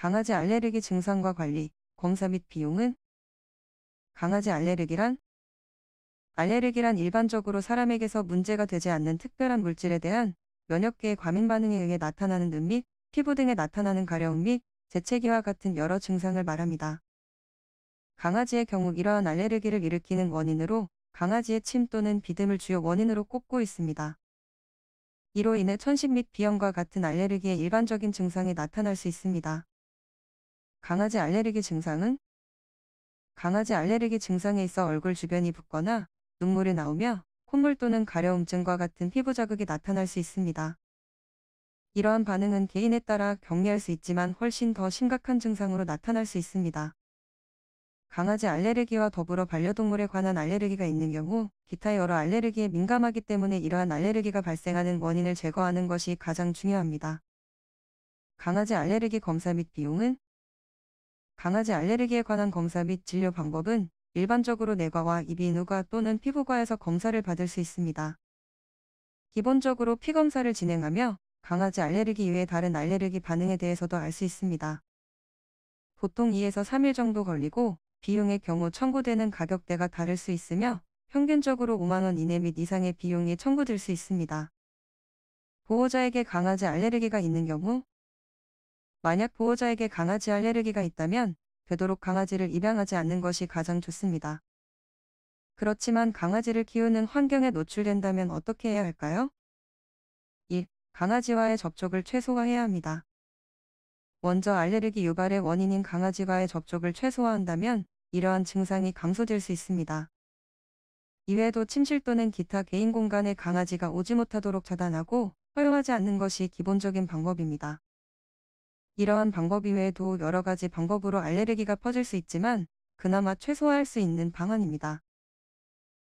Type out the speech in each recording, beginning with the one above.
강아지 알레르기 증상과 관리, 검사 및 비용은 강아지 알레르기란 알레르기란 일반적으로 사람에게서 문제가 되지 않는 특별한 물질에 대한 면역계의 과민 반응에 의해 나타나는 눈 및 피부 등에 나타나는 가려움 및 재채기와 같은 여러 증상을 말합니다. 강아지의 경우 이러한 알레르기를 일으키는 원인으로 강아지의 침 또는 비듬을 주요 원인으로 꼽고 있습니다. 이로 인해 천식 및 비염과 같은 알레르기의 일반적인 증상이 나타날 수 있습니다. 강아지 알레르기 증상은 강아지 알레르기 증상에 있어 얼굴 주변이 붓거나 눈물이 나오며 콧물 또는 가려움증과 같은 피부 자극이 나타날 수 있습니다. 이러한 반응은 개인에 따라 격리할 수 있지만 훨씬 더 심각한 증상으로 나타날 수 있습니다. 강아지 알레르기와 더불어 반려동물에 관한 알레르기가 있는 경우 기타 여러 알레르기에 민감하기 때문에 이러한 알레르기가 발생하는 원인을 제거하는 것이 가장 중요합니다. 강아지 알레르기 검사 및 비용은 강아지 알레르기에 관한 검사 및 진료 방법은 일반적으로 내과와 이비인후과 또는 피부과에서 검사를 받을 수 있습니다. 기본적으로 피검사를 진행하며 강아지 알레르기 이외의 다른 알레르기 반응에 대해서도 알 수 있습니다. 보통 2에서 3일 정도 걸리고 비용의 경우 청구되는 가격대가 다를 수 있으며 평균적으로 5만원 이내 및 이상의 비용이 청구될 수 있습니다. 보호자에게 강아지 알레르기가 있는 경우 만약 보호자에게 강아지 알레르기가 있다면 되도록 강아지를 입양하지 않는 것이 가장 좋습니다. 그렇지만 강아지를 키우는 환경에 노출된다면 어떻게 해야 할까요? 1. 강아지와의 접촉을 최소화해야 합니다. 먼저 알레르기 유발의 원인인 강아지와의 접촉을 최소화한다면 이러한 증상이 감소될 수 있습니다. 이외에도 침실 또는 기타 개인 공간에 강아지가 오지 못하도록 차단하고 허용하지 않는 것이 기본적인 방법입니다. 이러한 방법 이외에도 여러 가지 방법으로 알레르기가 퍼질 수 있지만 그나마 최소화할 수 있는 방안입니다.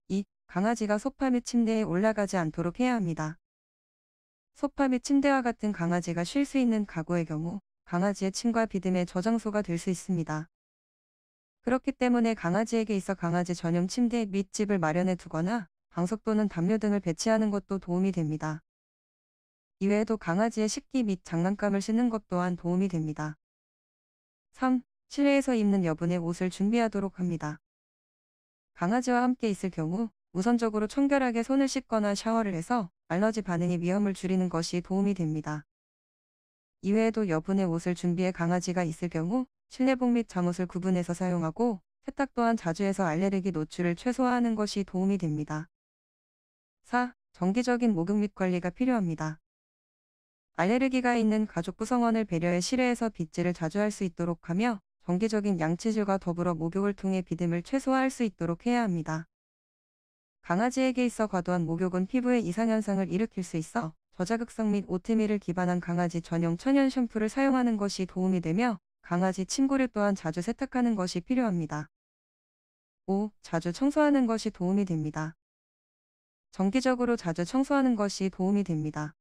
2. 강아지가 소파 및 침대에 올라가지 않도록 해야 합니다. 소파 및 침대와 같은 강아지가 쉴 수 있는 가구의 경우 강아지의 침과 비듬의 저장소가 될 수 있습니다. 그렇기 때문에 강아지에게 있어 강아지 전용 침대 및 집을 마련해 두거나 방석 또는 담요 등을 배치하는 것도 도움이 됩니다. 이외에도 강아지의 식기 및 장난감을 씻는 것 또한 도움이 됩니다. 3. 실내에서 입는 여분의 옷을 준비하도록 합니다. 강아지와 함께 있을 경우 우선적으로 청결하게 손을 씻거나 샤워를 해서 알러지 반응의 위험을 줄이는 것이 도움이 됩니다. 이외에도 여분의 옷을 준비해 강아지가 있을 경우 실내복 및 잠옷을 구분해서 사용하고 세탁 또한 자주 해서 알레르기 노출을 최소화하는 것이 도움이 됩니다. 4. 정기적인 목욕 및 관리가 필요합니다. 알레르기가 있는 가족 구성원을 배려해 실외에서 빗질을 자주 할 수 있도록 하며 정기적인 양치질과 더불어 목욕을 통해 비듬을 최소화할 수 있도록 해야 합니다. 강아지에게 있어 과도한 목욕은 피부에 이상현상을 일으킬 수 있어 저자극성 및 오트밀을 기반한 강아지 전용 천연 샴푸를 사용하는 것이 도움이 되며 강아지 침구류 또한 자주 세탁하는 것이 필요합니다. 5. 자주 청소하는 것이 도움이 됩니다. 정기적으로 자주 청소하는 것이 도움이 됩니다.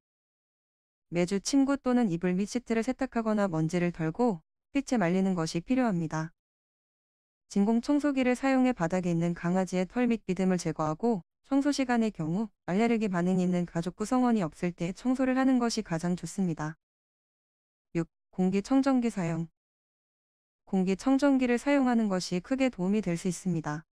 매주 침구 또는 이불 및 시트를 세탁하거나 먼지를 덜고 빛에 말리는 것이 필요합니다. 진공 청소기를 사용해 바닥에 있는 강아지의 털 및 비듬을 제거하고 청소 시간의 경우 알레르기 반응이 있는 가족 구성원이 없을 때 청소를 하는 것이 가장 좋습니다. 6. 공기청정기 사용 공기청정기를 사용하는 것이 크게 도움이 될 수 있습니다.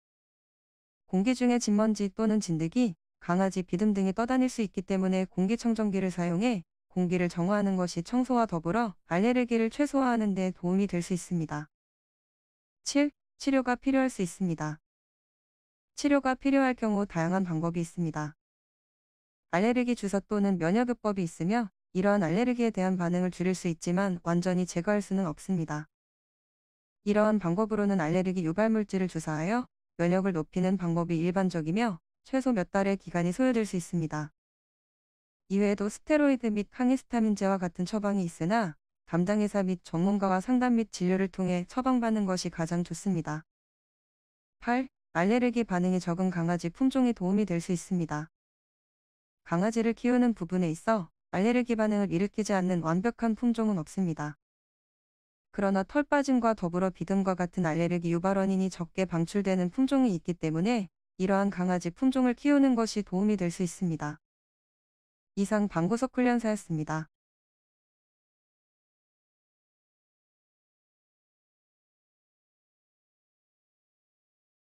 공기 중에 진먼지 또는 진드기, 강아지 비듬 등이 떠다닐 수 있기 때문에 공기청정기를 사용해 공기를 정화하는 것이 청소와 더불어 알레르기를 최소화하는 데 도움이 될 수 있습니다. 7. 치료가 필요할 수 있습니다. 치료가 필요할 경우 다양한 방법이 있습니다. 알레르기 주사 또는 면역요법이 있으며 이러한 알레르기에 대한 반응을 줄일 수 있지만 완전히 제거할 수는 없습니다. 이러한 방법으로는 알레르기 유발물질을 주사하여 면역을 높이는 방법이 일반적이며 최소 몇 달의 기간이 소요될 수 있습니다. 이외에도 스테로이드 및 항히스타민제와 같은 처방이 있으나 담당의사 및 전문가와 상담 및 진료를 통해 처방받는 것이 가장 좋습니다. 8. 알레르기 반응이 적은 강아지 품종이 도움이 될 수 있습니다. 강아지를 키우는 부분에 있어 알레르기 반응을 일으키지 않는 완벽한 품종은 없습니다. 그러나 털 빠짐과 더불어 비듬과 같은 알레르기 유발 원인이 적게 방출되는 품종이 있기 때문에 이러한 강아지 품종을 키우는 것이 도움이 될 수 있습니다. 이상 방구석 훈련사였습니다.